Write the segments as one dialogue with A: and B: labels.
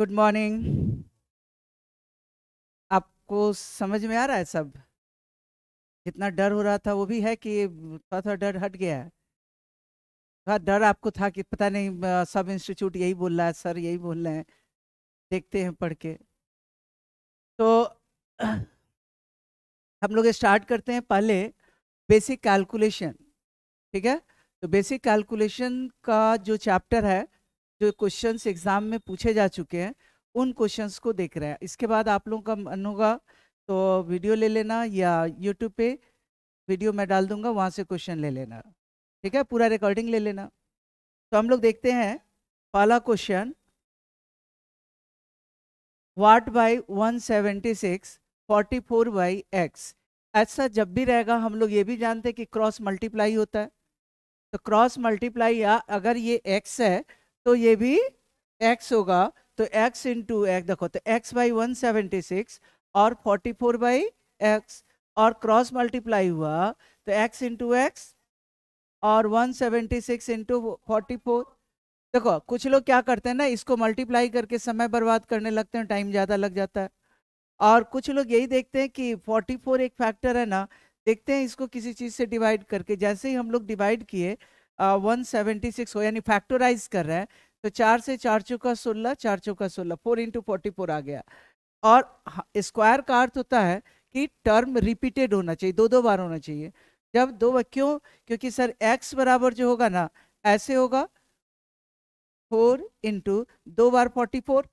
A: Good morning
B: आपको समझ में आ रहा है सब जितना डर हो रहा था वो भी है कि थोड़ा थोड़ा डर हट गया है थोड़ा डर आपको था कि पता नहीं सब इंस्टीट्यूट यही बोल रहा है सर यही बोल रहे हैं देखते हैं पढ़ के तो हम लोग स्टार्ट करते हैं पहले बेसिक कैलकुलेशन ठीक है तो बेसिक कैलकुलेशन का जो चैप्टर है जो क्वेश्चंस एग्जाम में पूछे जा चुके हैं उन क्वेश्चंस को देख रहे हैं इसके बाद आप लोगों का मन होगा तो वीडियो ले लेना या यूट्यूब पे वीडियो मैं डाल दूंगा वहाँ से क्वेश्चन ले लेना ठीक है पूरा रिकॉर्डिंग ले लेना तो हम लोग देखते हैं पहला question what by one forty four by x ऐसा जब भी रहेगा हम लोग ये भी जानते हैं कि क्रॉस मल्टीप्लाई होता है तो क्रॉस मल्टीप्लाई या अगर ये एक्स है तो ये भी एक्स होगा तो एक्स इंटू एक्स देखो तो x by one seventy six और फोर्टी फोर बाई एक्स और क्रॉस मल्टीप्लाई हुआ तो एक्स इंटू एक्स और one seventy six into forty four देखो कुछ लोग क्या करते हैं ना इसको मल्टीप्लाई करके समय बर्बाद करने लगते हैं टाइम ज़्यादा लग जाता है और कुछ लोग यही देखते हैं कि फोर्टी फोर एक फैक्टर है ना देखते हैं इसको किसी चीज़ से डिवाइड करके जैसे ही हम लोग डिवाइड किए वन सेवेंटी सिक्स हो यानी फैक्टोराइज कर रहे हैं तो चार से चार चौका सोलह चार चौका सोलह फोर इंटू फोर्टी फोर आ गया और स्क्वायर का अर्थ होता है कि टर्म रिपीटेड होना चाहिए दो दो बार होना चाहिए जब दो क्यों क्योंकि सर एक्स बराबर जो होगा ना ऐसे होगा फोर इंटू दो बार फोर्टी फोर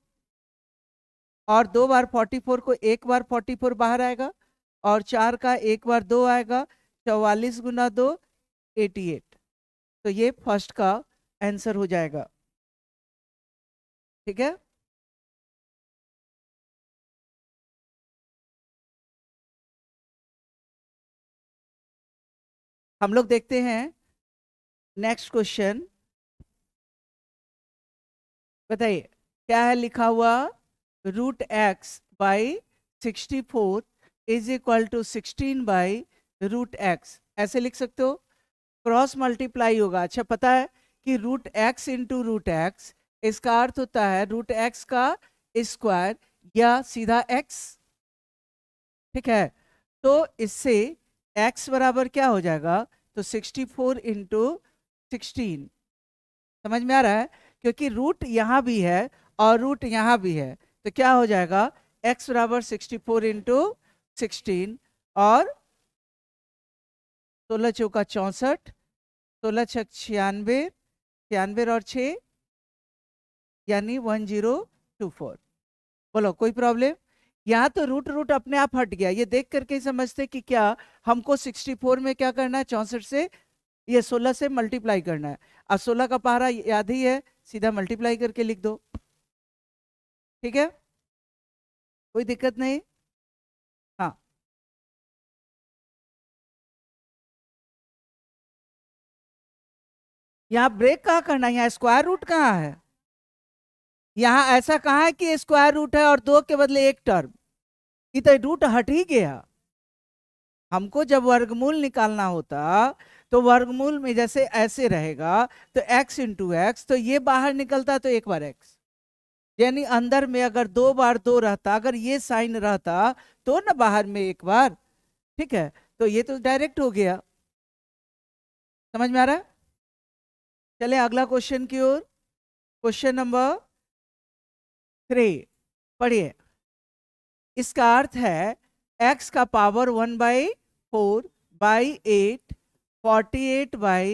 B: और दो बार फोर्टी फोर को एक बार फोर्टी फोर बाहर आएगा और चार का एक बार दो आएगा चौवालीस गुना दो एटी एट तो ये फर्स्ट का आंसर हो जाएगा ठीक है हम लोग देखते हैं नेक्स्ट क्वेश्चन बताइए क्या है लिखा हुआ root x by sixty four is equal to sixteen by root x ऐसे लिख सकते हो क्रॉस मल्टीप्लाई होगा अच्छा पता है कि root x into root x इसका अर्थ होता है रूट एक्स का स्क्वायर या सीधा एक्स ठीक है तो इससे एक्स बराबर क्या हो जाएगा तो सिक्सटी फोर इंटू सिक्सटीन समझ में आ रहा है क्योंकि रूट यहाँ भी है और रूट यहाँ भी है तो क्या हो जाएगा एक्स बराबर सिक्सटी फोर इंटू सिक्सटीन और सोलह चौका चौंसठ सोलह छक छियानवे छियानवे और छ यानी वन जीरो टू फोर बोलो कोई प्रॉब्लम यहाँ तो रूट रूट अपने आप हट गया ये देख करके ही समझते कि क्या हमको सिक्सटी फोर में क्या करना है चौंसठ से ये सोलह से मल्टीप्लाई करना है अब सोलह का पारा याद ही है सीधा मल्टीप्लाई करके लिख दो ठीक है कोई
A: दिक्कत नहीं यहाँ ब्रेक कहाँ करना है यहाँ स्क्वायर रूट कहाँ
B: है यहाँ ऐसा कहा है कि स्क्वायर रूट है और दो के बदले एक टर्म ये तो रूट हट ही गया हमको जब वर्गमूल निकालना होता तो वर्गमूल में जैसे ऐसे रहेगा तो x इंटू एक्स तो ये बाहर निकलता तो एक बार x यानी अंदर में अगर दो बार दो रहता अगर ये साइन रहता तो ना बाहर में एक बार ठीक है तो ये तो डायरेक्ट हो गया समझ में आ रहा है चले अगला क्वेश्चन की ओर क्वेश्चन नंबर थ्री पढ़िए इसका अर्थ है एक्स का power one by four by eight forty eight by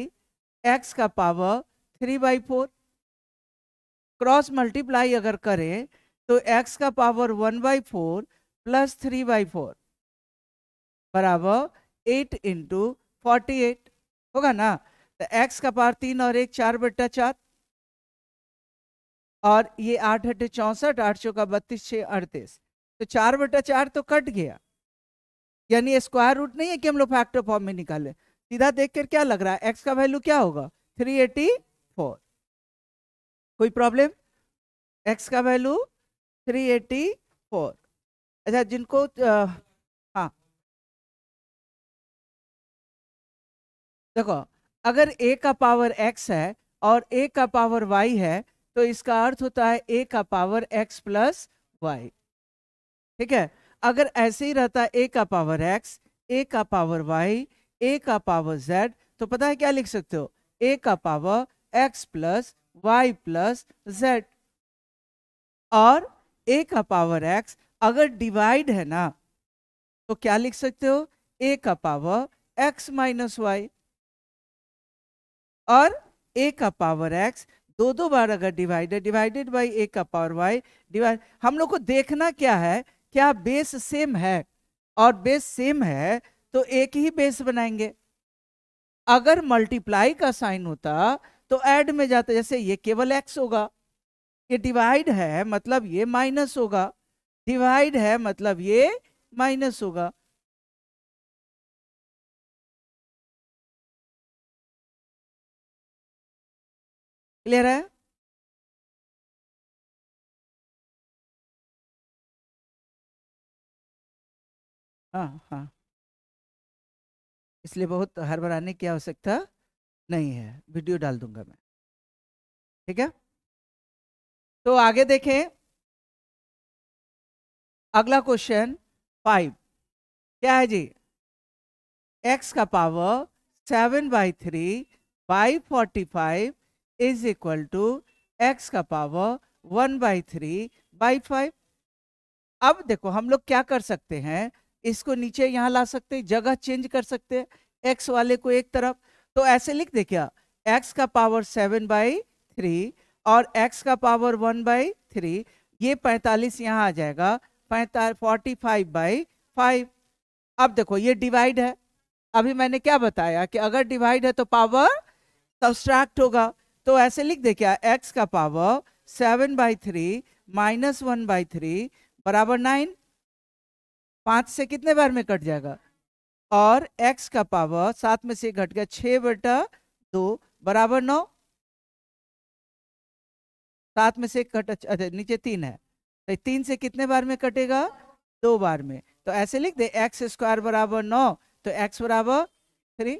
B: x का power three by four cross multiply अगर करें तो एक्स का power one by four plus three by four बराबर एट इंटू फोर्टी एट होगा ना तो एक्स का पार तीन और एक चार बट्टा चार और ये आठ हटे चौंसठ आठ चौका बत्तीस छः अड़तीस तो चार बटा चार तो कट गया यानी स्क्वायर रूट नहीं है कि हम लोग फैक्टर फॉर्म में निकाले सीधा देख कर क्या लग रहा है एक्स का वैल्यू क्या होगा थ्री एटी फोर कोई प्रॉब्लम एक्स का वैल्यू थ्री एटी फोर अच्छा जिनको हाँ देखो अगर ए का पावर एक्स है और ए का पावर वाई है तो इसका अर्थ होता है ए का पावर एक्स प्लस वाई ठीक है अगर ऐसे ही रहता है ए का पावर एक्स ए का पावर वाई ए का पावर जेड तो पता है क्या लिख सकते हो ए का power x plus y plus z और ए का पावर एक्स अगर डिवाइड है ना तो क्या लिख सकते हो ए का पावर एक्स माइनस वाई और ए का पावर एक्स दो दो बार अगर डिवाइडेड डिवाइडेड बाई ए का पावर वाई डिवाइड हम लोग को देखना क्या है क्या बेस सेम है और बेस सेम है तो एक ही बेस बनाएंगे अगर मल्टीप्लाई का साइन होता तो ऐड में जाता जैसे ये केवल एक्स होगा ये डिवाइड है मतलब ये माइनस होगा डिवाइड है मतलब ये माइनस होगा
A: क्लियर है हाँ हाँ इसलिए बहुत हड़बड़ाने की आवश्यकता नहीं है वीडियो डाल दूंगा मैं ठीक है तो आगे देखें अगला
B: क्वेश्चन फाइव क्या है जी एक्स का power seven by three by forty five is equal to x का power one by three by five अब देखो हम लोग क्या कर सकते हैं इसको नीचे यहाँ ला सकते हैं जगह चेंज कर सकते हैं एक्स वाले को एक तरफ तो ऐसे लिख दे क्या एक्स का पावर सेवन बाई थ्री और एक्स का पावर वन बाई थ्री ये पैंतालीस यहाँ आ जाएगा पैंता फोर्टी फाइव बाई फाइव अब देखो ये डिवाइड है अभी मैंने क्या बताया कि अगर डिवाइड है तो पावर सब्सट्रैक्ट होगा तो ऐसे लिख दे क्या x का power seven by three minus one by three बराबर नाइन पांच से कितने बार में कट जाएगा और x का पावर सात में से घट गया छह बटा दो बराबर नौ सात में से कट अच्छा नीचे तीन है तो तीन से कितने बार में कटेगा दो बार में तो ऐसे लिख दे एक्स स्क्वायर बराबर नौ तो एक्स बराबर थ्री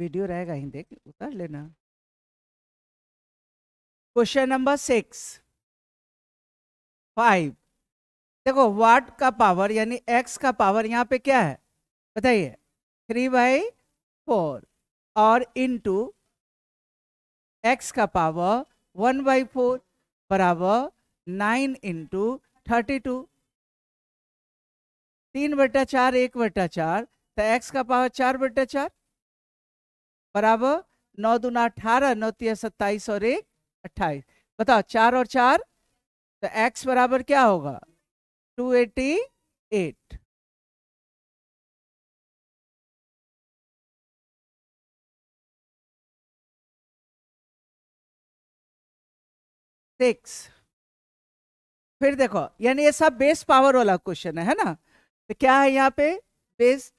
B: वीडियो रहेगा ही देख उतार लेना क्वेश्चन नंबर सिक्स फाइव देखो वाट का पावर यानी एक्स का पावर यहाँ पे क्या है बताइए थ्री बाई फोर और इनटू एक्स का पावर वन बाई फोर बराबर नाइन इंटू थर्टी टू तीन बटा चार एक बटा चार तो एक्स का पावर चार बटा चार बराबर नौ दुना अठारह नौ तिया सत्ताईस और एक अट्ठाईस बताओ चार और चार तो एक्स बराबर क्या होगा टू एटी एट सिक्स फिर देखो यानी ये सब बेस पावर वाला क्वेश्चन है ना तो क्या है यहाँ पे बेस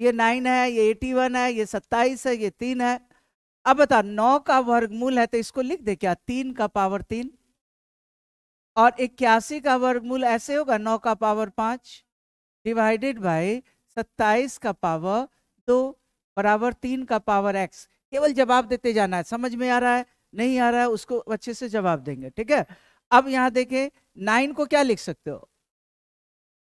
B: ये नाइन है ये एटी वन है ये सत्ताईस है ये तीन है अब बता नौ का वर्गमूल है तो इसको लिख दे क्या तीन का पावर तीन और इक्यासी का वर्गमूल ऐसे होगा नौ का पावर पांच डिवाइडेड बाई सत्ताईस का पावर दो बराबर तीन का पावर एक्स केवल जवाब देते जाना है समझ में आ रहा है नहीं आ रहा है उसको अच्छे से जवाब देंगे ठीक है अब यहाँ देखें नाइन को क्या लिख सकते हो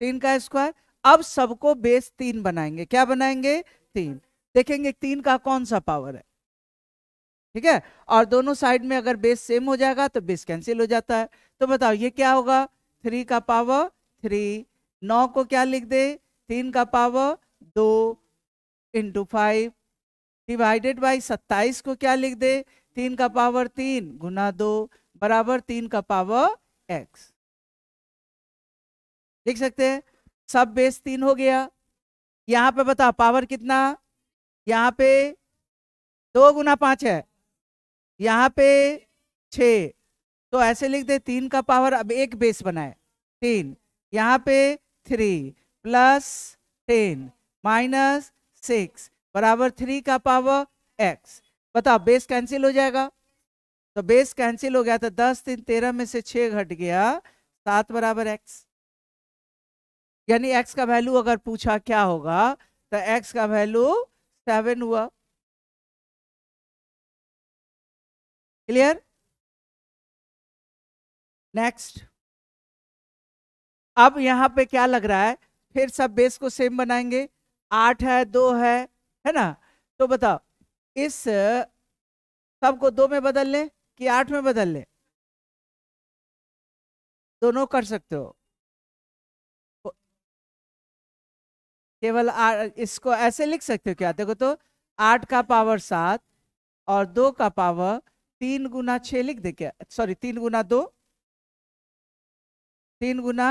B: तीन का स्क्वायर अब सबको बेस तीन बनाएंगे क्या बनाएंगे तीन देखेंगे तीन का कौन सा पावर है ठीक है और दोनों साइड में अगर बेस सेम हो जाएगा तो बेस कैंसिल हो जाता है तो बताओ ये क्या होगा थ्री का पावर थ्री नौ को क्या लिख दे तीन का पावर दो इंटू फाइव डिवाइडेड बाई सत्ताईस को क्या लिख दे तीन का पावर तीन गुना दो बराबर तीन का पावर एक्स लिख सकते हैं सब बेस तीन हो गया यहाँ पे बताओ पावर कितना यहाँ पे दो गुना पाँच है यहाँ पे छ तो ऐसे लिख दे तीन का पावर अब एक बेस बनाए तीन यहाँ पे three plus ten minus six बराबर थ्री का पावर एक्स बताओ बेस कैंसिल हो जाएगा तो बेस कैंसिल हो गया तो दस तीन तेरह में से छः घट गया सात बराबर एक्स यानी x का वैल्यू अगर पूछा क्या होगा तो x का वैल्यू सेवन हुआ क्लियर नेक्स्ट अब यहां पे क्या लग रहा है फिर सब बेस को सेम बनाएंगे आठ है दो है है ना तो बताओ इस सब को दो में बदल लें कि आठ में बदल लें दोनों कर सकते हो केवल इसको ऐसे लिख सकते हो क्या देखो तो आठ का पावर सात और दो का पावर तीन गुना छ लिख दे क्या सॉरी तीन गुना दो तीन गुना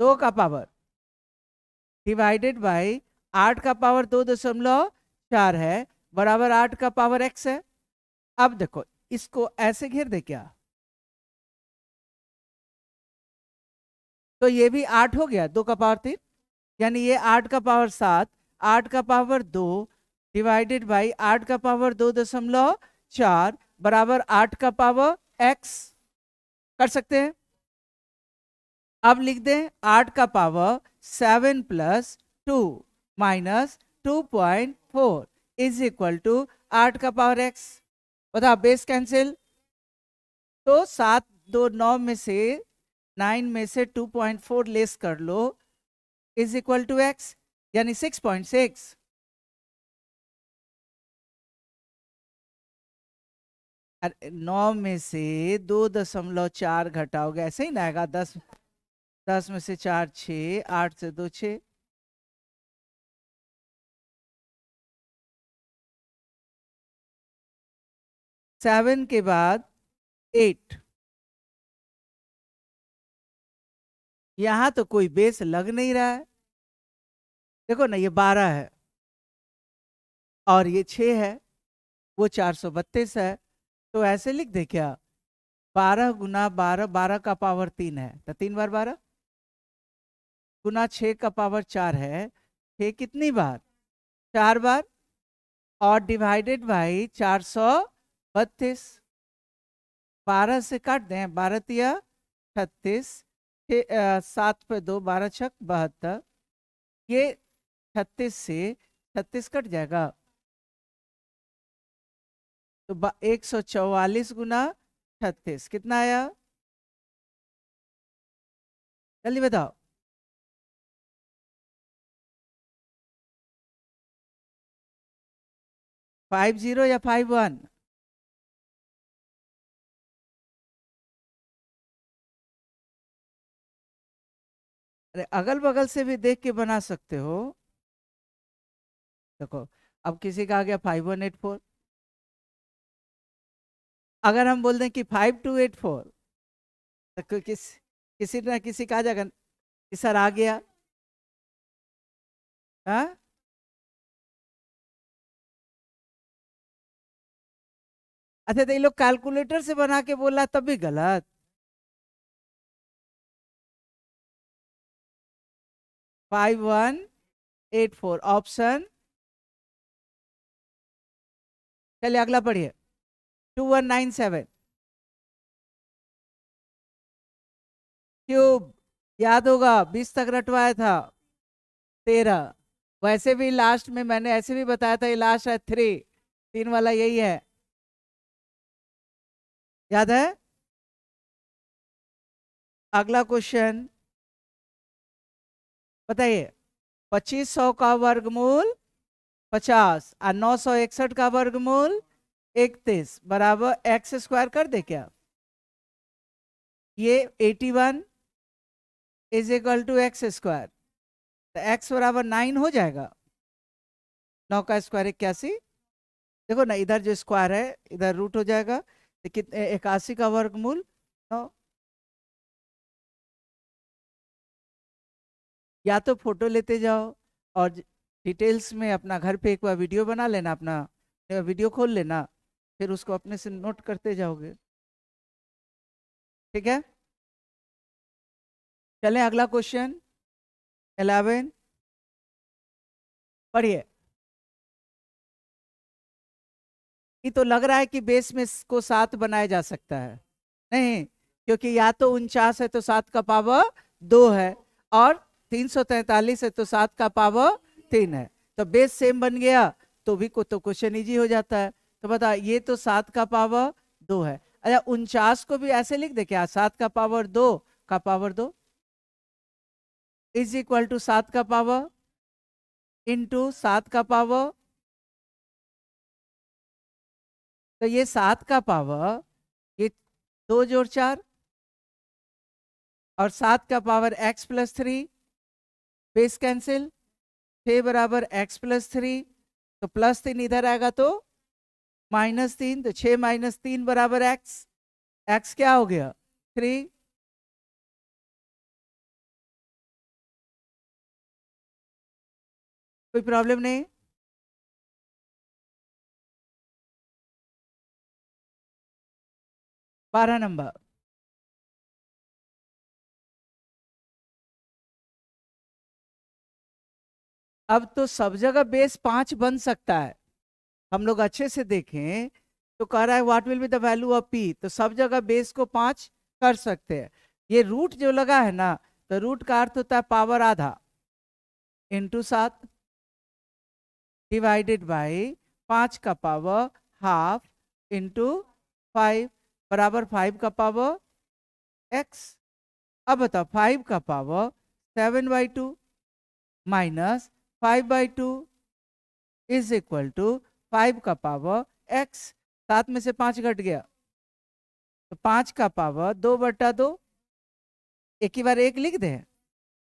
B: दो का पावर डिवाइडेड बाय आठ का पावर दो दशमलव चार है बराबर आठ का पावर एक्स है अब देखो इसको ऐसे घेर दे क्या तो ये भी आठ हो गया दो का पावर तीन यानी ये आठ का पावर सात आठ का पावर दो डिवाइडेड बाई आठ का पावर दो दशमलव चार बराबर आठ का पावर एक्स कर सकते हैं अब लिख दें आठ का power seven plus two minus two point four is equal to आठ का पावर एक्स बताओ बेस कैंसिल तो सात दो नौ में से नाइन में से टू पॉइंट फोर लेस कर लो इज इक्वल टू एक्स यानी सिक्स पॉइंट सिक्स नौ में से दो दशमलव चार घटाओगे ऐसे ही ना आएगा दस दस में से चार छ आठ से दो छः
A: सेवन के बाद एट यहां
B: तो कोई बेस लग नहीं रहा है देखो ना ये बारह है और ये छ है वो चार सौ बत्तीस है तो ऐसे लिख दे क्या बारह गुना बारह बारह का पावर तीन है तो तीन बार बारह गुना छ का पावर चार है छ कितनी बार चार बार और डिवाइडेड बाई चार सौ बत्तीस बारह से काट दें बारह तिया छत्तीस सात पे दो बारह छक बहत्तर ये छत्तीस से छत्तीस कट जाएगा तो एक सौ चौवालीस गुना
A: छत्तीस कितना आया जल्दी बताओ फाइव जीरो या फाइव वन
B: अरे अगल बगल से भी देख के बना सकते हो देखो अब किसी का आ गया फाइव वन एट फोर अगर हम बोल दें कि फाइव टू एट फोर तो किस किसी ना किसी का आ जाएगा कि
A: सर आ गया हाँ अच्छा तो ये लोग कैलकुलेटर से बना के बोला तब भी गलत five one eight four option चलिए अगला पढ़िए two one nine seven cube याद
B: होगा बीस तक रटवाया था तेरह वैसे भी लास्ट में मैंने ऐसे भी बताया था ये लास्ट है थ्री तीन वाला यही है
A: याद है अगला क्वेश्चन
B: बताइए पच्चीस सौ का वर्गमूल पचास और नौ सौ इकसठ का वर्गमूल इकतीस बराबर एक्स स्क्वायर कर दे क्या ये eighty one is equal to x square तो एक्स बराबर नाइन हो जाएगा नौ का स्क्वायर इक्यासी देखो ना इधर जो स्क्वायर है इधर रूट हो जाएगा तो कितने इक्यासी का वर्गमूल या तो फोटो लेते जाओ और डिटेल्स में अपना घर पे एक बार वीडियो बना लेना अपना वीडियो खोल लेना फिर उसको अपने से नोट करते जाओगे ठीक है चलें अगला
A: क्वेश्चन एलेवन पढ़िए
B: ये तो लग रहा है कि बेस में को सात बनाया जा सकता है नहीं क्योंकि या तो उनचास है तो सात का पावर दो है और तीन सौ तैतालीस है तो सात का पावर तीन है तो बेस सेम बन गया तो भी को तो क्वेश्चन इजी हो जाता है तो बता ये तो सात का पावर दो है अच्छा उनचास को भी ऐसे लिख दे क्या सात का पावर दो का पावर दो इज इक्वल टू सात का पावर इंटू सात का पावर
A: तो ये सात का पावर
B: ये दो जोड़ चार और सात का power x plus three base cancel छः बराबर एक्स प्लस थ्री तो प्लस तीन इधर आएगा तो माइनस तीन तो छः माइनस तीन बराबर एक्स एक्स क्या हो गया थ्री
A: कोई प्रॉब्लम नहीं बारह नंबर
B: अब तो सब जगह बेस पांच बन सकता है हम लोग अच्छे से देखें तो कह रहा है what will be the value of p तो सब जगह बेस को पांच कर सकते हैं ये रूट जो लगा है ना तो रूट का अर्थ होता है पावर आधा इंटू सात डिवाइडेड बाई पाँच का पावर हाफ इंटू फाइव बराबर फाइव का पावर एक्स अब बताओ फाइव का power seven by two minus five by two is equal to five का पावर एक्स सात में से पाँच घट गया तो पाँच का पावर दो बटा दो एक ही बार एक लिख दे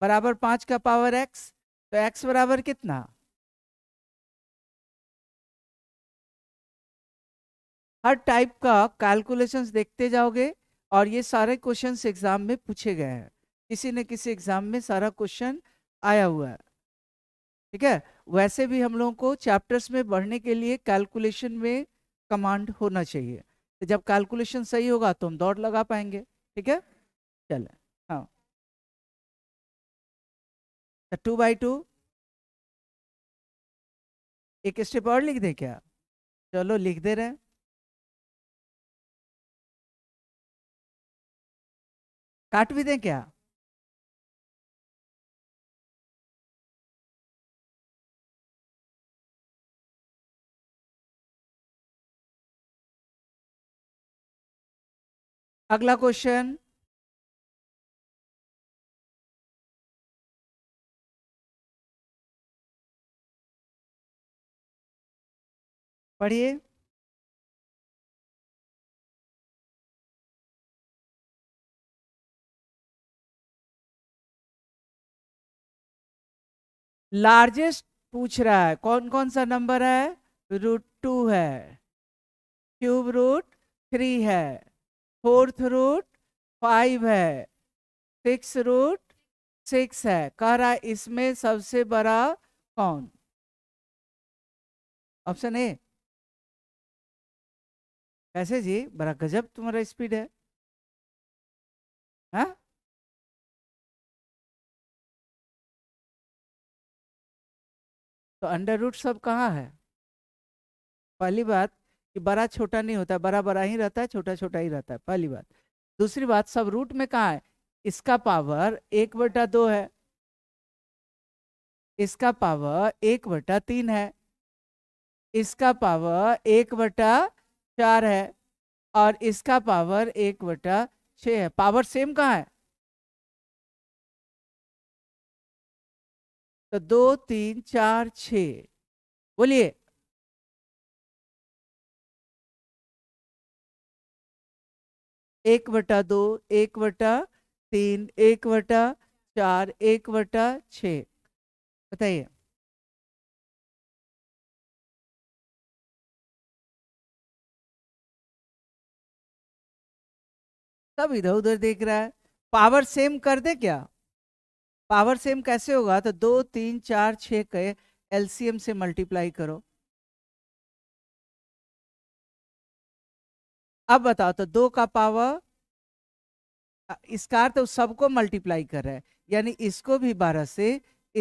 B: बराबर पांच का पावर एक्स तो एक्स बराबर कितना हर टाइप का कैलकुलेशंस देखते जाओगे और ये सारे क्वेश्चंस एग्जाम में पूछे गए हैं किसी न किसी एग्जाम में सारा क्वेश्चन आया हुआ है ठीक है वैसे भी हम लोगों को चैप्टर्स में बढ़ने के लिए कैलकुलेशन में कमांड होना चाहिए तो जब कैलकुलेशन सही होगा तो हम दौड़ लगा पाएंगे ठीक है चले हाँ
A: टू बाई टू एक स्टेप और लिख दें क्या चलो लिख दे रहे हैं काट भी दें क्या अगला क्वेश्चन पढ़िए
B: लार्जेस्ट पूछ रहा है कौन कौन सा नंबर है रूट टू है क्यूब रूट थ्री है फोर्थ रूट फाइव है सिक्स रूट सिक्स है कह रहा है इसमें सबसे बड़ा कौन ऑप्शन ए कैसे जी बड़ा गजब तुम्हारा
A: स्पीड है हा? तो अंडर रूट सब कहाँ है
B: पहली बात कि बड़ा छोटा नहीं होता बड़ा बड़ा ही रहता है छोटा छोटा ही रहता है पहली बात दूसरी बात सब रूट में कहा है इसका पावर एक बटा दो है इसका पावर एक बटा तीन है इसका पावर एक बटा चार है और इसका पावर एक बटा छ है पावर सेम कहा है तो दो तीन चार छ बोलिए एक वटा दो एक वटा तीन एक वटा चार एक वटा छ बताइए सब इधर उधर देख रहा है पावर सेम कर दे क्या पावर सेम कैसे होगा तो दो तीन चार छ के एलसीएम से मल्टीप्लाई करो अब बताओ तो दो का पावर इसका तो सबको मल्टीप्लाई कर रहा है यानी इसको भी बारह से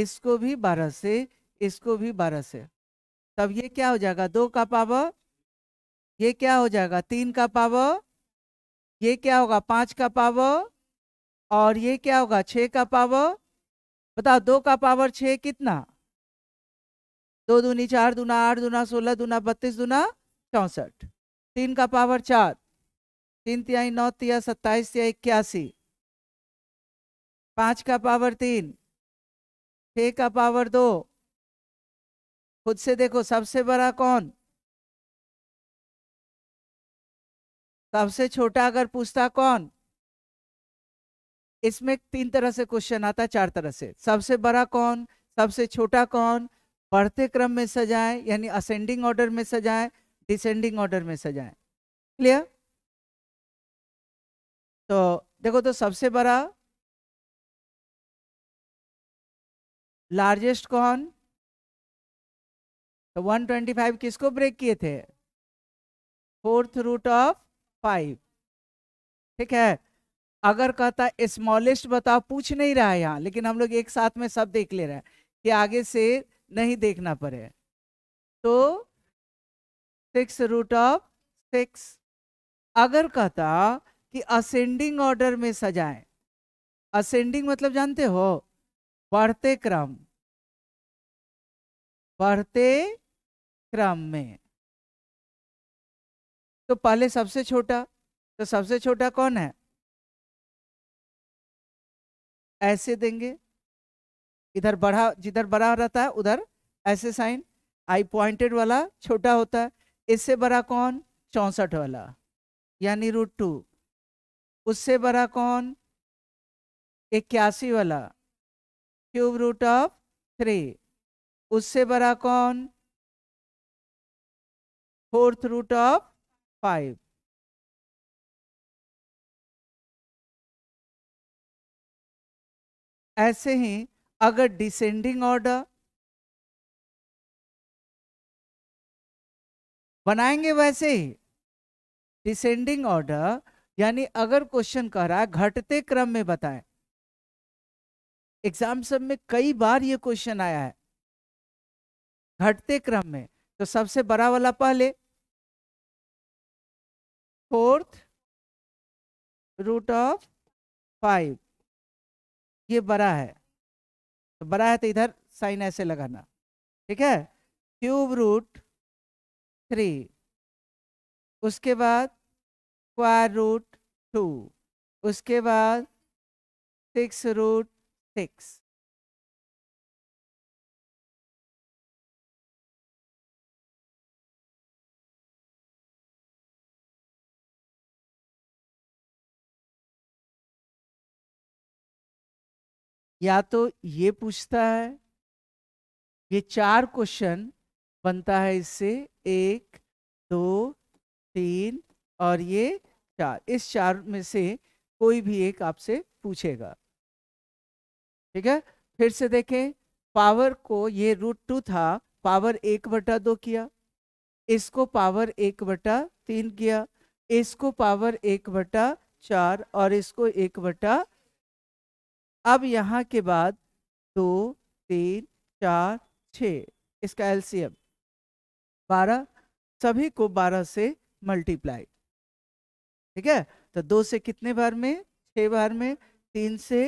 B: इसको भी बारह से इसको भी बारह से तब ये क्या हो जाएगा दो का पावर ये क्या हो जाएगा तीन का पावर ये क्या होगा पाँच का पावर और ये क्या होगा छः का पावर बताओ दो का पावर छः कितना दो दूनी चार दूना आठ दूना सोलह दूना बत्तीस दूना चौंसठ तीन का पावर चार तीन तिहाई नौ तिया सत्ताईस तिया इक्यासी पाँच का पावर तीन छ का पावर दो खुद से देखो सबसे
A: बड़ा कौन सबसे छोटा
B: अगर पूछता कौन इसमें तीन तरह से क्वेश्चन आता चार तरह से सबसे बड़ा कौन सबसे छोटा कौन बढ़ते क्रम में सजाएं यानी असेंडिंग ऑर्डर में सजाएं डिसेंडिंग ऑर्डर में सजाएं क्लियर तो देखो तो सबसे बड़ा लार्जेस्ट कौन तो 125 किसको ब्रेक किए थे फोर्थ रूट ऑफ फाइव ठीक है अगर कहता स्मॉलेस्ट बताओ पूछ नहीं रहा है यहाँ लेकिन हम लोग एक साथ में सब देख ले रहे हैं कि आगे से नहीं देखना पड़े तो सिक्स रूट ऑफ सिक्स अगर कहता कि असेंडिंग ऑर्डर में सजाएं असेंडिंग मतलब जानते हो बढ़ते क्रम बढ़ते
A: क्रम में तो पहले सबसे छोटा तो
B: सबसे छोटा कौन है ऐसे देंगे इधर बढ़ा जिधर बड़ा रहता है उधर ऐसे साइन आई पॉइंटेड वाला छोटा होता है इससे बड़ा कौन चौंसठ वाला यानी रूट टू उससे बड़ा कौन इक्यासी वाला क्यूब रूट ऑफ थ्री उससे बड़ा कौन
A: फोर्थ रूट ऑफ फाइव ऐसे ही अगर डिसेंडिंग ऑर्डर
B: बनाएंगे वैसे ही डिसेंडिंग ऑर्डर यानी अगर क्वेश्चन कह रहा है घटते क्रम में बताएं एग्जाम सब में कई बार ये क्वेश्चन आया है घटते क्रम में तो सबसे बड़ा वाला पहले फोर्थ रूट ऑफ फाइव ये बड़ा है तो बड़ा है तो इधर साइन ऐसे लगाना ठीक है क्यूब रूट थ्री उसके बाद स्क्वायर रूट टू उसके बाद सिक्स रूट सिक्स या तो ये पूछता है ये चार क्वेश्चन बनता है इससे एक दो तीन और ये चार इस चार में से कोई भी एक आपसे पूछेगा ठीक है फिर से देखें पावर को ये रूट टू था पावर एक बटा दो किया इसको पावर एक बटा तीन किया इसको पावर एक बटा चार और इसको एक बटा अब यहाँ के बाद दो तीन चार छ इसका एलसीएम बारह सभी को बारह से मल्टीप्लाई ठीक है तो दो से कितने बार में छः बार में तीन से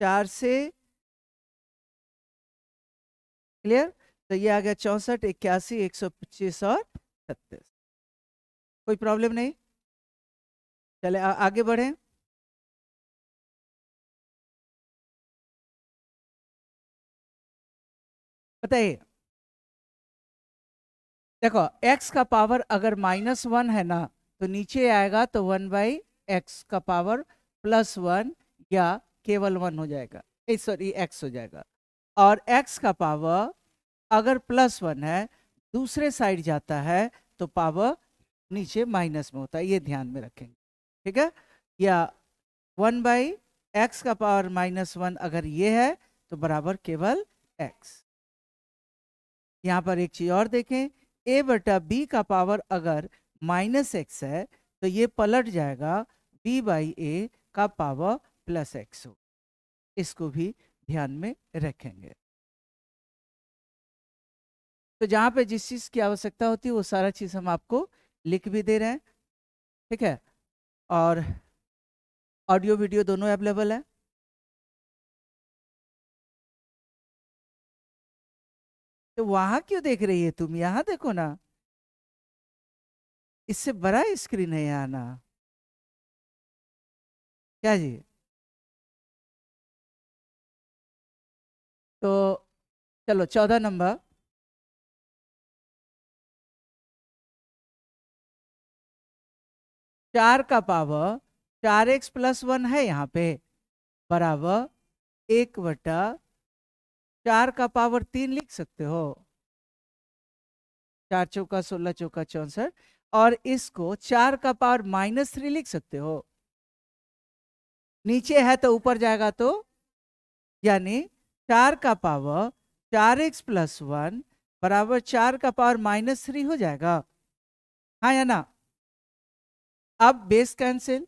B: चार से क्लियर तो ये आ गया चौंसठ इक्यासी
A: एक सौ पच्चीस और छत्तीस कोई प्रॉब्लम नहीं चले आ, आगे बढ़े बताइए
B: देखो x का पावर अगर माइनस वन है ना तो नीचे आएगा तो वन बाई एक्स का पावर प्लस वन या केवल वन हो जाएगा सॉरी x हो जाएगा और x का पावर अगर प्लस वन है दूसरे साइड जाता है तो पावर नीचे माइनस में होता है ये ध्यान में रखेंगे ठीक है या वन बाई एक्स का पावर माइनस वन अगर ये है तो बराबर केवल x यहाँ पर एक चीज और देखें ए बटा बी का पावर अगर माइनस एक्स है तो ये पलट जाएगा बी बाई ए का पावर प्लस एक्स हो इसको भी ध्यान में रखेंगे तो जहां पे जिस चीज़ की आवश्यकता होती है वो सारा चीज़ हम आपको लिख भी दे रहे हैं ठीक है और ऑडियो वीडियो दोनों अवेलेबल है
A: तो वहां क्यों देख रही है तुम यहां देखो ना इससे बड़ा स्क्रीन है यहाँ ना क्या जी तो चलो चौदह नंबर चार का
B: पावर चार एक्स प्लस वन है यहाँ पे बराबर एक बटा चार का पावर तीन लिख सकते हो चार चौका सोलह चौका चौसठ और इसको चार का पावर माइनस थ्री लिख सकते हो नीचे है तो ऊपर जाएगा तो यानी चार का पावर चार एक्स प्लस वन बराबर चार का पावर माइनस थ्री हो जाएगा हाँ या ना अब बेस कैंसिल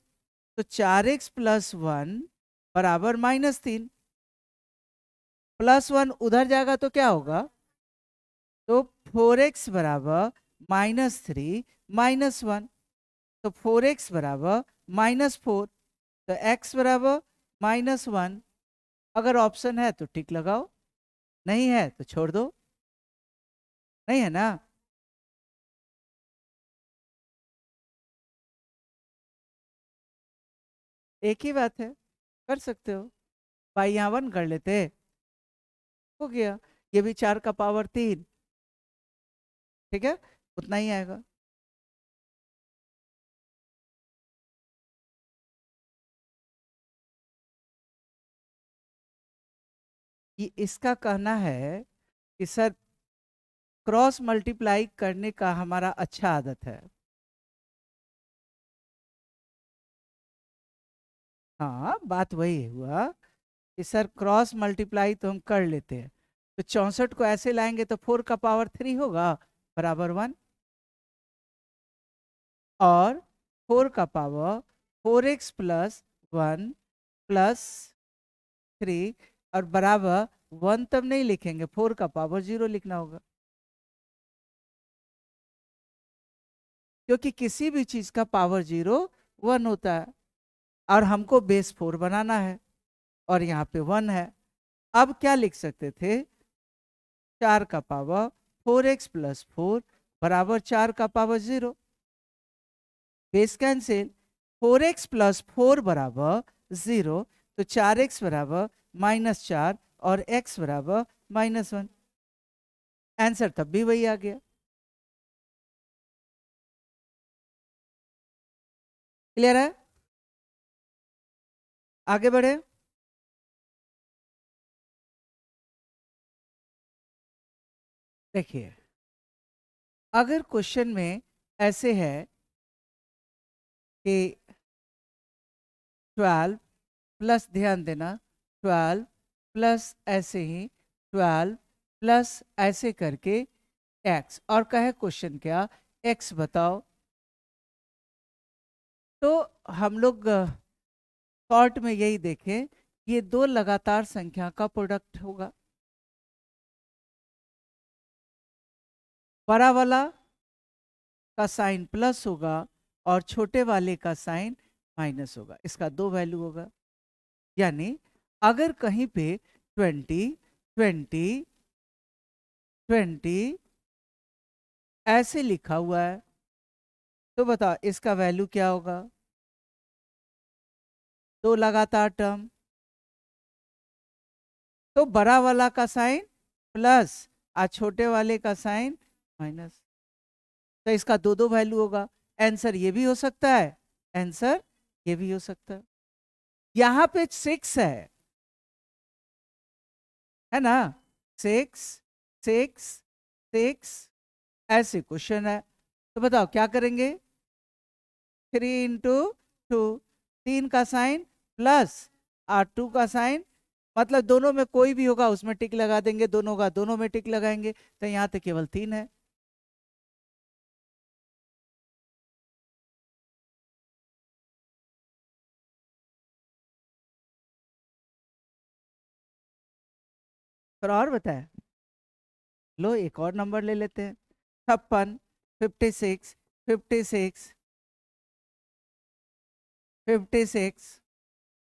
B: तो चार एक्स प्लस वन बराबर माइनस तीन प्लस वन उधर जाएगा तो क्या होगा तो फोर एक्स बराबर माइनस थ्री माइनस वन तो फोर एक्स बराबर माइनस फोर तो एक्स बराबर माइनस वन अगर ऑप्शन है तो टिक लगाओ नहीं है तो छोड़ दो नहीं है ना एक ही बात है कर सकते हो बाई यहाँ वन कर लेते हो गया ये भी चार का पावर तीन
A: ठीक है उतना ही आएगा
B: ये इसका कहना है कि सर क्रॉस मल्टीप्लाई करने का हमारा अच्छा आदत है हाँ बात वही हुआ कि सर क्रॉस मल्टीप्लाई तो हम कर लेते हैं तो चौंसठ को ऐसे लाएंगे तो फोर का पावर थ्री होगा बराबर वन और फोर का power four x plus one plus three और बराबर वन तब नहीं लिखेंगे फोर का पावर जीरो लिखना होगा क्योंकि किसी भी चीज़ का पावर जीरो वन होता है और हमको बेस फोर बनाना है और यहाँ पे वन है अब क्या लिख सकते थे चार का power four x plus four बराबर चार का पावर zero base cancel four x plus four बराबर जीरो तो चार एक्स बराबर माइनस चार और एक्स बराबर माइनस वन आंसर तब भी वही आ गया
A: क्लियर है आगे बढ़े देखिए
B: अगर क्वेश्चन में ऐसे है कि ट्वेल्व प्लस ध्यान देना ट्वेल्व प्लस ऐसे ही ट्वेल्व प्लस ऐसे करके एक्स और कहे क्वेश्चन क्या एक्स बताओ तो हम लोग शॉर्ट में यही देखें ये दो लगातार संख्या का प्रोडक्ट होगा बड़ा वाला का साइन प्लस होगा और छोटे वाले का साइन माइनस होगा इसका दो वैल्यू होगा यानी अगर कहीं पे ट्वेंटी ट्वेंटी ट्वेंटी ऐसे लिखा हुआ है तो बताओ इसका वैल्यू क्या होगा दो लगातार टर्म तो बड़ा वाला का साइन प्लस आ छोटे वाले का साइन माइनस तो इसका दो दो वैल्यू होगा आंसर ये भी हो सकता है आंसर ये भी हो सकता है यहाँ पे सिक्स है है ना सिक्स सिक्स सिक्स ऐसे क्वेश्चन है तो बताओ क्या करेंगे थ्री इंटू टू तीन का साइन प्लस आर टू का साइन मतलब दोनों में कोई भी होगा उसमें टिक लगा देंगे दोनों का दोनों में टिक लगाएंगे तो यहाँ तो केवल तीन है फिर और बताया लो एक और नंबर ले लेते हैं छप्पन fifty six fifty six fifty six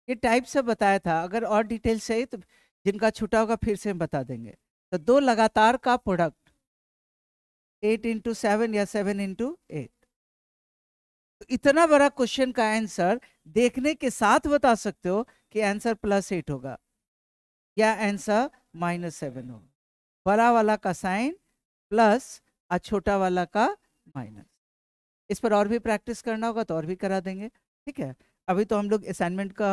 B: ये टाइप से बताया था अगर और डिटेल सही तो जिनका छुटा होगा फिर से हम बता देंगे तो दो लगातार का प्रोडक्ट एट इंटू सेवन या सेवन इंटू एट तो इतना बड़ा क्वेश्चन का आंसर देखने के साथ बता सकते हो कि आंसर प्लस एट होगा क्या आंसर माइनस सेवन होगा बड़ा वाला का साइन प्लस और छोटा वाला का माइनस इस पर और भी प्रैक्टिस करना होगा तो और भी करा देंगे ठीक है अभी तो हम लोग असाइनमेंट का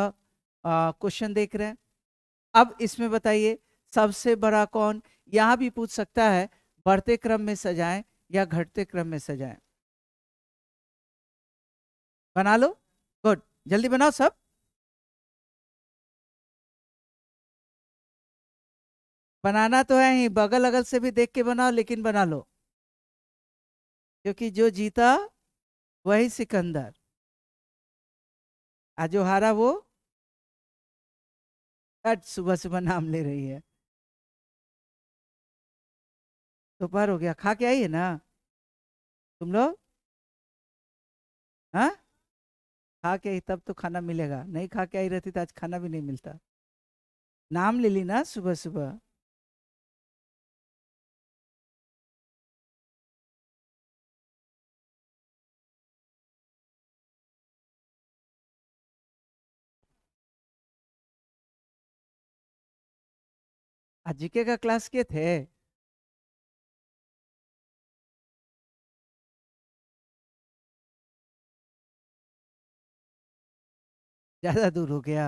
B: क्वेश्चन देख रहे हैं अब इसमें बताइए सबसे बड़ा कौन यहाँ भी पूछ सकता है बढ़ते क्रम में सजाएं या घटते क्रम में सजाएं बना लो
A: गुड जल्दी बनाओ सब
B: बनाना तो है ही बगल अगल से भी देख के बनाओ लेकिन बना लो क्योंकि जो जीता वही सिकंदर आज जो हारा वो कट सुबह सुबह नाम ले
A: रही है दोपहर हो गया खा के आई है ना
B: तुम लोग हाँ खा के आई तब तो खाना मिलेगा नहीं खा के आई रहती तो आज खाना भी नहीं मिलता नाम ले ली ना सुबह सुबह
A: आज जीके का क्लास के थे ज्यादा दूर हो गया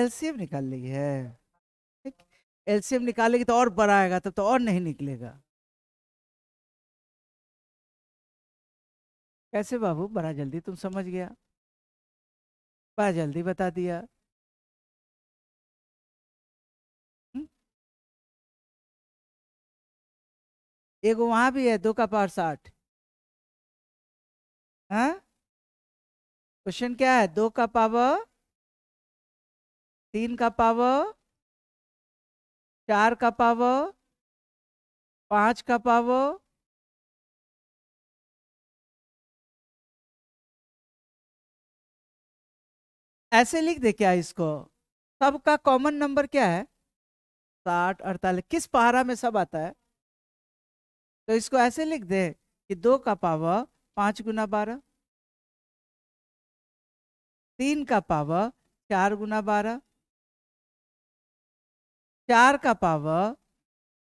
A: एलसीएम निकाल ली है एलसीएम निकालेगी तो और बड़ा आएगा तब तो, तो और नहीं निकलेगा कैसे बाबू बड़ा जल्दी तुम समझ गया बड़ा जल्दी बता दिया हम्म? एगो वहां भी है दो का पार साठ हाँ क्वेश्चन क्या है दो का पावर तीन का पावर चार का पावर पांच का पावर
B: ऐसे लिख दे क्या इसको सबका कॉमन नंबर क्या है साठ अड़तालीस किस पहारा में सब आता है तो इसको ऐसे लिख दे कि दो का पावर पाँच गुना बारह तीन का पावर चार गुना बारह चार का पावर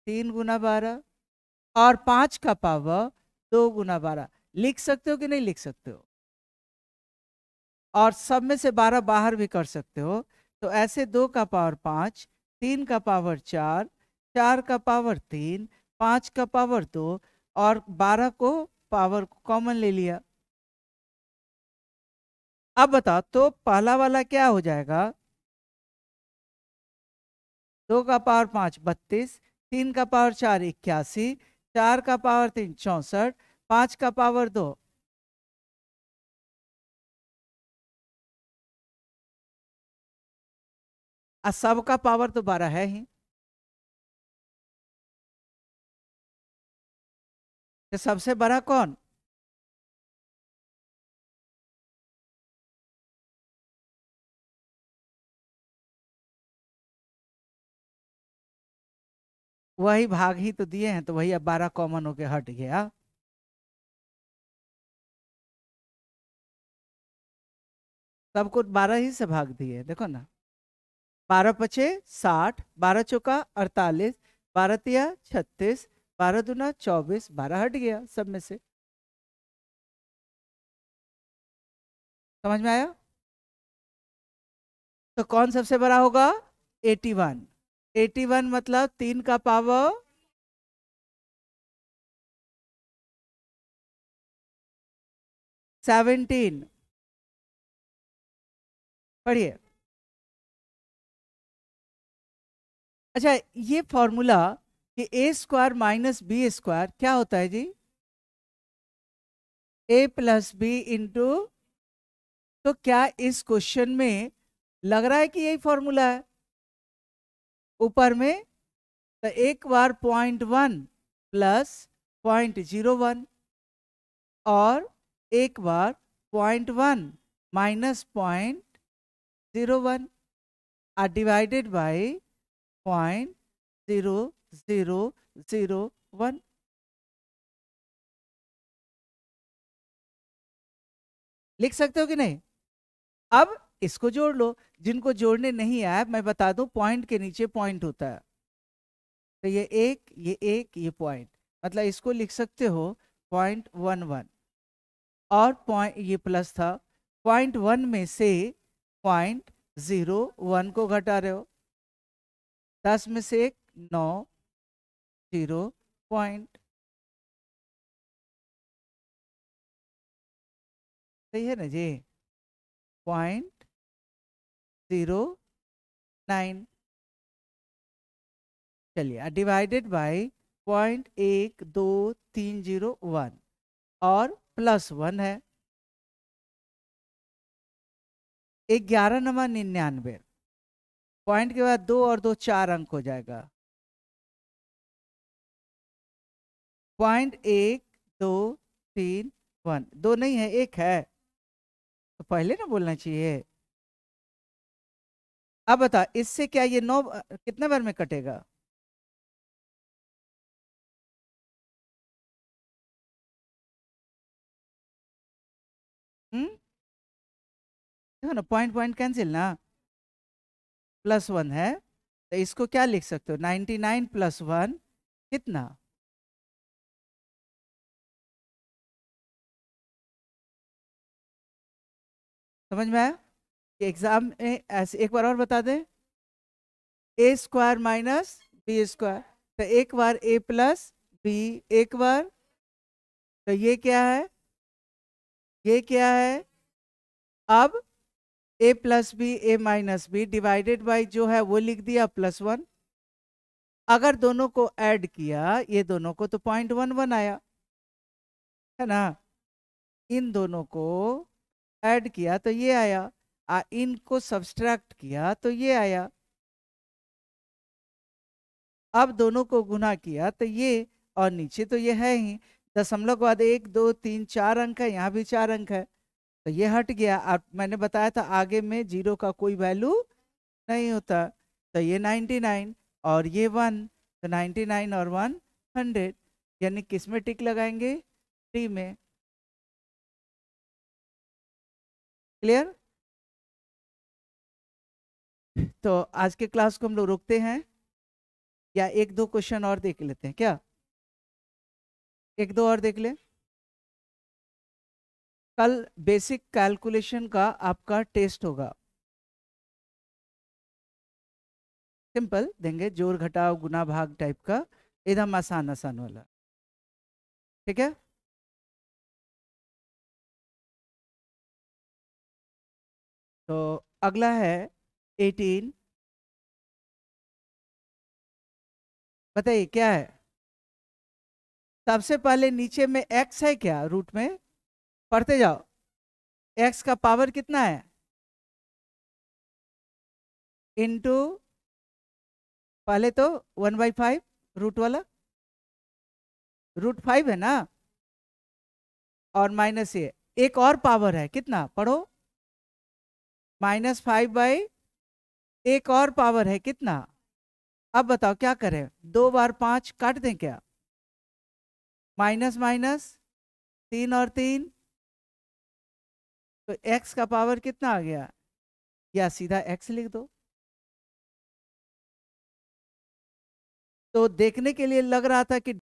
B: तीन गुना बारह और पाँच का पावर दो गुना बारह लिख सकते हो कि नहीं लिख सकते हो और सब में से बारह बाहर भी कर सकते हो तो ऐसे दो का पावर पाँच तीन का पावर चार चार का पावर तीन पाँच का पावर दो और बारह को पावर को कॉमन ले लिया अब बताओ तो पहला वाला क्या हो जाएगा दो का पावर पाँच बत्तीस तीन का पावर चार इक्यासी चार का पावर तीन चौंसठ पाँच का पावर दो
A: आ सब का पावर तो बारह है ही तो सबसे बड़ा कौन वही भाग ही तो दिए हैं तो वही अब बारह कॉमन होके हट गया
B: सबको बारह ही से भाग दिए देखो ना बारह पचे साठ बारह चौका अड़तालीस बारह तिया छत्तीस बारह दुना चौबीस बारह हट गया सब में से
A: समझ में आया तो कौन सबसे बड़ा होगा एटी वन एटी वन मतलब तीन का पावर सेवेंटीन पढ़िए
B: अच्छा ये फॉर्मूला कि a square minus b square क्या होता है जी ए प्लस बी इंटू तो क्या इस क्वेश्चन में लग रहा है कि यही फॉर्मूला है ऊपर में तो एक बार point one plus point zero one और एक बार point one minus point zero one or divided by point zero zero zero one लिख सकते हो कि नहीं अब इसको जोड़ लो जिनको जोड़ने नहीं आया मैं बता दूं पॉइंट के नीचे पॉइंट होता है तो ये एक ये एक ये पॉइंट मतलब इसको लिख सकते हो पॉइंट वन वन और पॉइंट ये प्लस था पॉइंट वन में से पॉइंट जीरो वन को घटा रहे हो दस में से एक नौ जीरो
A: पॉइंट सही है ना जी पॉइंट जीरो
B: नाइन चलिए डिवाइडेड बाय पॉइंट एक दो तीन जीरो वन और प्लस वन है ग्यारह नंबर निन्यानवे पॉइंट के बाद दो और दो चार अंक हो जाएगा पॉइंट एक दो तीन वन दो नहीं है एक है तो पहले ना बोलना चाहिए अब
A: बता इससे क्या ये नौ कितने बार में कटेगा
B: हम्म देखो ना पॉइंट पॉइंट कैंसिल ना प्लस वन है तो इसको क्या लिख सकते हो नाइन्टी नाइन प्लस वन कितना समझ में आया एग्जाम में ऐसे एक बार और बता दें a square minus b square तो एक बार ए प्लस बी एक बार तो ये क्या है ये क्या है अब a plus b a minus b divided by जो है वो लिख दिया प्लस वन अगर दोनों को ऐड किया ये दोनों को तो पॉइंट वन वन आया है ना इन दोनों को ऐड किया तो ये आया आ इनको सब्सट्रैक्ट किया तो ये आया अब दोनों को गुना किया तो ये और नीचे तो ये है ही दशमलव के बाद एक दो तीन चार अंक है यहाँ भी चार अंक है तो ये हट गया आप मैंने बताया था आगे में जीरो का कोई वैल्यू नहीं होता तो ये नाइन्टी नाइन और ये वन तो नाइन और वन हंड्रेड यानी किस में टिक लगाएंगे थ्री में
A: क्लियर तो
B: आज के क्लास को हम लोग रोकते हैं या एक दो क्वेश्चन और देख लेते हैं क्या एक दो और देख ले कल बेसिक कैलकुलेशन का आपका टेस्ट होगा सिंपल देंगे जोर घटाओ गुना भाग टाइप का एकदम आसान
A: आसान वाला ठीक है तो अगला है एटीन बताइए क्या है सबसे पहले नीचे में एक्स है क्या रूट में पढ़ते जाओ एक्स का पावर कितना है
B: इंटू पहले तो वन बाई फाइव रूट वाला रूट फाइव है ना और माइनस ये एक और पावर है कितना पढ़ो माइनस फाइव बाई एक और पावर है कितना अब बताओ क्या करें दो बार पांच काट दें क्या माइनस माइनस तीन और तीन
A: तो x का पावर कितना आ गया या सीधा x लिख दो तो देखने के लिए लग रहा था कि